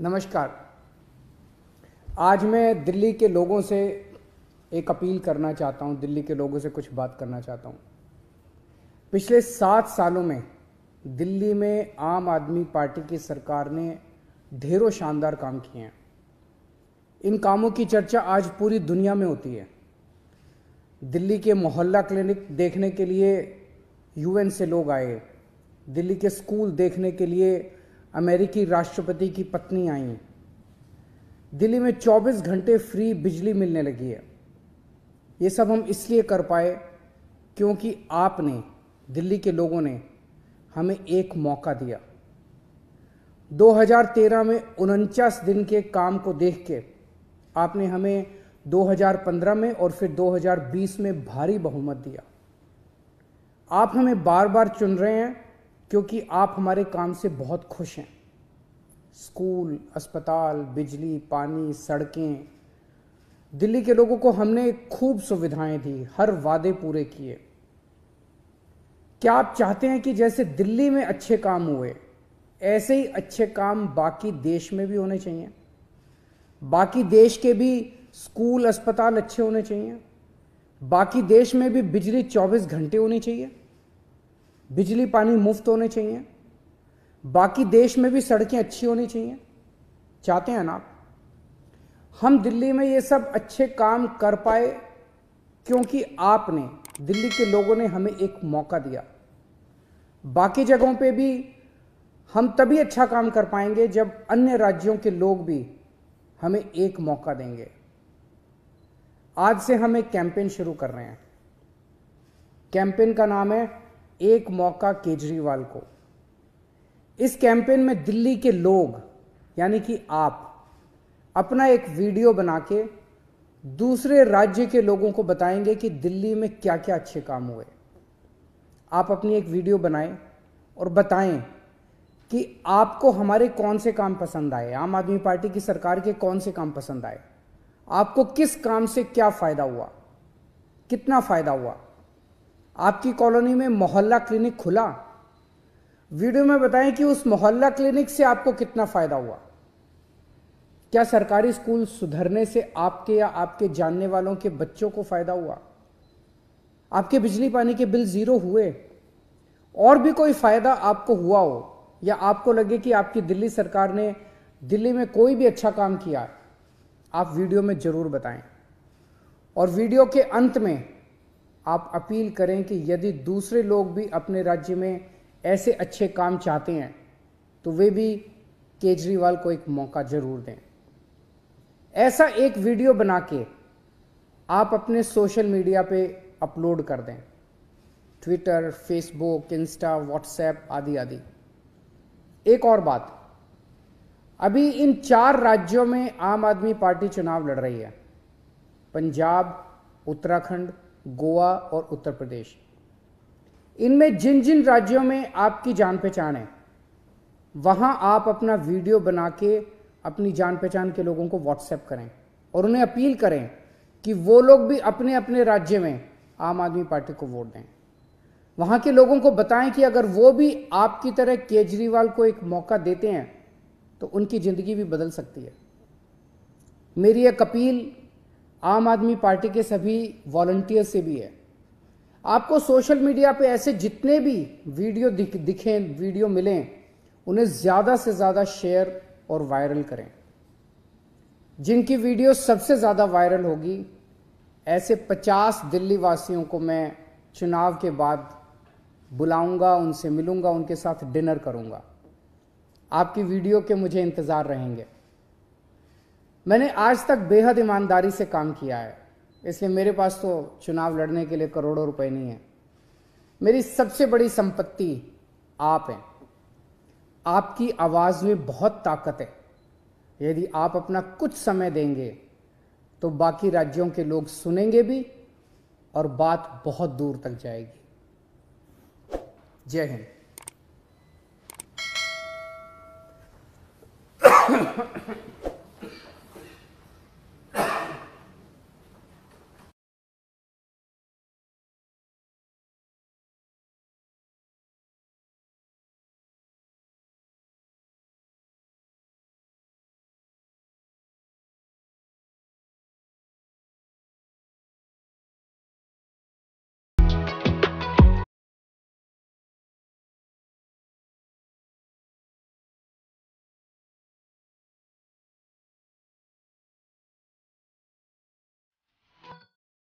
नमस्कार आज मैं दिल्ली के लोगों से एक अपील करना चाहता हूं दिल्ली के लोगों से कुछ बात करना चाहता हूं पिछले सात सालों में दिल्ली में आम आदमी पार्टी की सरकार ने ढेरों शानदार काम किए हैं इन कामों की चर्चा आज पूरी दुनिया में होती है दिल्ली के मोहल्ला क्लिनिक देखने के लिए यूएन से लोग आए दिल्ली के स्कूल देखने के लिए अमेरिकी राष्ट्रपति की पत्नी आई दिल्ली में 24 घंटे फ्री बिजली मिलने लगी है ये सब हम इसलिए कर पाए क्योंकि आपने दिल्ली के लोगों ने हमें एक मौका दिया 2013 में उनचास दिन के काम को देख के आपने हमें 2015 में और फिर 2020 में भारी बहुमत दिया आप हमें बार बार चुन रहे हैं क्योंकि आप हमारे काम से बहुत खुश हैं स्कूल अस्पताल बिजली पानी सड़कें दिल्ली के लोगों को हमने खूब सुविधाएं दी हर वादे पूरे किए क्या आप चाहते हैं कि जैसे दिल्ली में अच्छे काम हुए ऐसे ही अच्छे काम बाकी देश में भी होने चाहिए बाकी देश के भी स्कूल अस्पताल अच्छे होने चाहिए बाकी देश में भी बिजली 24 घंटे होनी चाहिए बिजली पानी मुफ्त होने चाहिए बाकी देश में भी सड़कें अच्छी होनी चाहिए चाहते हैं ना आप हम दिल्ली में ये सब अच्छे काम कर पाए क्योंकि आपने दिल्ली के लोगों ने हमें एक मौका दिया बाकी जगहों पे भी हम तभी अच्छा काम कर पाएंगे जब अन्य राज्यों के लोग भी हमें एक मौका देंगे आज से हम एक कैंपेन शुरू कर रहे हैं कैंपेन का नाम है एक मौका केजरीवाल को इस कैंपेन में दिल्ली के लोग यानी कि आप अपना एक वीडियो बना के दूसरे राज्य के लोगों को बताएंगे कि दिल्ली में क्या क्या अच्छे काम हुए आप अपनी एक वीडियो बनाएं और बताएं कि आपको हमारे कौन से काम पसंद आए आम आदमी पार्टी की सरकार के कौन से काम पसंद आए आपको किस काम से क्या फ़ायदा हुआ कितना फ़ायदा हुआ आपकी कॉलोनी में मोहल्ला क्लिनिक खुला वीडियो में बताएं कि उस मोहल्ला क्लिनिक से आपको कितना फ़ायदा हुआ क्या सरकारी स्कूल सुधरने से आपके या आपके जानने वालों के बच्चों को फ़ायदा हुआ आपके बिजली पानी के बिल ज़ीरो हुए और भी कोई फ़ायदा आपको हुआ हो या आपको लगे कि आपकी दिल्ली सरकार ने दिल्ली में कोई भी अच्छा काम किया है आप वीडियो में ज़रूर बताएं और वीडियो के अंत में आप अपील करें कि यदि दूसरे लोग भी अपने राज्य में ऐसे अच्छे काम चाहते हैं तो वे भी केजरीवाल को एक मौका ज़रूर दें ऐसा एक वीडियो बना के आप अपने सोशल मीडिया पे अपलोड कर दें ट्विटर फेसबुक इंस्टा व्हाट्सएप आदि आदि एक और बात अभी इन चार राज्यों में आम आदमी पार्टी चुनाव लड़ रही है पंजाब उत्तराखंड गोवा और उत्तर प्रदेश इनमें जिन जिन राज्यों में आपकी जान पहचान है वहां आप अपना वीडियो बना के अपनी जान पहचान के लोगों को व्हाट्सएप करें और उन्हें अपील करें कि वो लोग भी अपने अपने राज्य में आम आदमी पार्टी को वोट दें वहां के लोगों को बताएं कि अगर वो भी आपकी तरह केजरीवाल को एक मौका देते हैं तो उनकी ज़िंदगी भी बदल सकती है मेरी एक अपील आम आदमी पार्टी के सभी वॉल्टियर से भी है आपको सोशल मीडिया पे ऐसे जितने भी वीडियो दिख, दिखें वीडियो मिलें उन्हें ज़्यादा से ज़्यादा शेयर और वायरल करें जिनकी वीडियो सबसे ज़्यादा वायरल होगी ऐसे 50 दिल्ली वासियों को मैं चुनाव के बाद बुलाऊंगा उनसे मिलूंगा उनके साथ डिनर करूंगा आपकी वीडियो के मुझे इंतज़ार रहेंगे मैंने आज तक बेहद ईमानदारी से काम किया है इसलिए मेरे पास तो चुनाव लड़ने के लिए करोड़ों रुपए नहीं है मेरी सबसे बड़ी संपत्ति आप हैं आपकी आवाज़ में बहुत ताकत है यदि आप अपना कुछ समय देंगे तो बाकी राज्यों के लोग सुनेंगे भी और बात बहुत दूर तक जाएगी जय हिंद